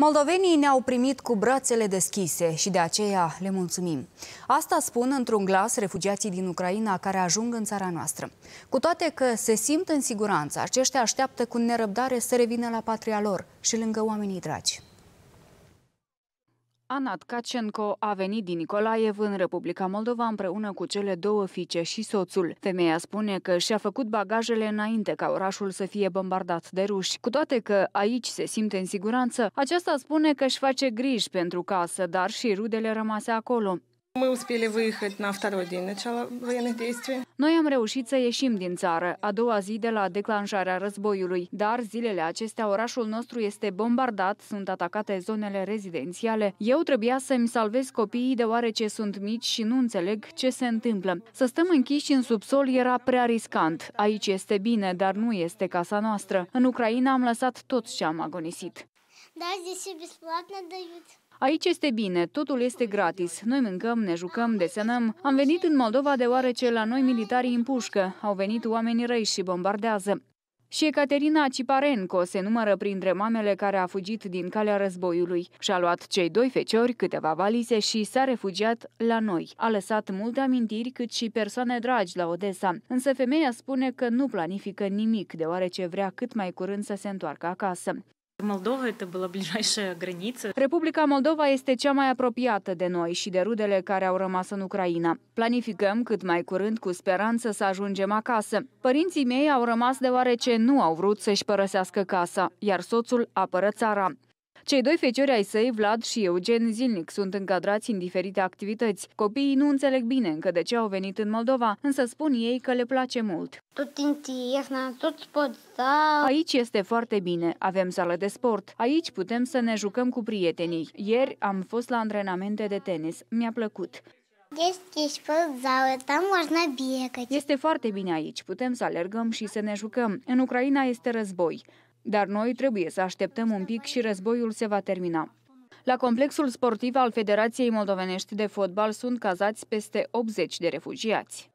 Moldovenii ne-au primit cu brațele deschise și de aceea le mulțumim. Asta spun într-un glas refugiații din Ucraina care ajung în țara noastră. Cu toate că se simt în siguranță, aceștia așteaptă cu nerăbdare să revină la patria lor și lângă oamenii dragi. Ana Tkacenko a venit din Nicolaev în Republica Moldova împreună cu cele două fiice și soțul. Femeia spune că și-a făcut bagajele înainte ca orașul să fie bombardat de ruși. Cu toate că aici se simte în siguranță, aceasta spune că își face griji pentru casă, dar și rudele rămase acolo. Noi am reușit să ieșim din țară, a doua zi de la declanșarea războiului, dar zilele acestea orașul nostru este bombardat, sunt atacate zonele rezidențiale. Eu trebuia să-mi salvez copiii deoarece sunt mici și nu înțeleg ce se întâmplă. Să stăm închiși în subsol era prea riscant. Aici este bine, dar nu este casa noastră. În Ucraina am lăsat tot ce am agonisit. Da, здесь и бесплатно дают. Aici este bine, totul este gratis. Noi mâncăm, ne jucăm, desenăm. Am venit în Moldova deoarece la noi militarii împușcă, au venit oamenii răi și bombardează. Și Ecaterina Ciparenco se numără printre mamele care a fugit din calea războiului. Și-a luat cei doi feciori, câteva valize și s-a refugiat la noi. A lăsat multe amintiri, cât și persoane dragi la Odessa. Însă femeia spune că nu planifică nimic, deoarece vrea cât mai curând să se întoarcă acasă. Moldova este ближайшая graniță. Republica Moldova este cea mai apropiată de noi și de rudele care au rămas în Ucraina. Planificăm cât mai curând cu speranță să ajungem acasă. Părinții mei au rămas deoarece nu au vrut să-și părăsească casa, iar soțul apără țara. Cei doi feciori ai săi, Vlad și Eugen Zilnic, sunt încadrați în diferite activități. Copiii nu înțeleg bine încă de ce au venit în Moldova, însă spun ei că le place mult. Da. Aici este foarte bine. Avem sală de sport. Aici putem să ne jucăm cu prietenii. Ieri am fost la antrenamente de tenis. Mi-a plăcut. Este foarte bine aici, putem să alergăm și să ne jucăm. În Ucraina este război. Dar noi trebuie să așteptăm un pic și războiul se va termina. La complexul sportiv al Federației Moldovenești de Fotbal sunt cazați peste 80 de refugiați.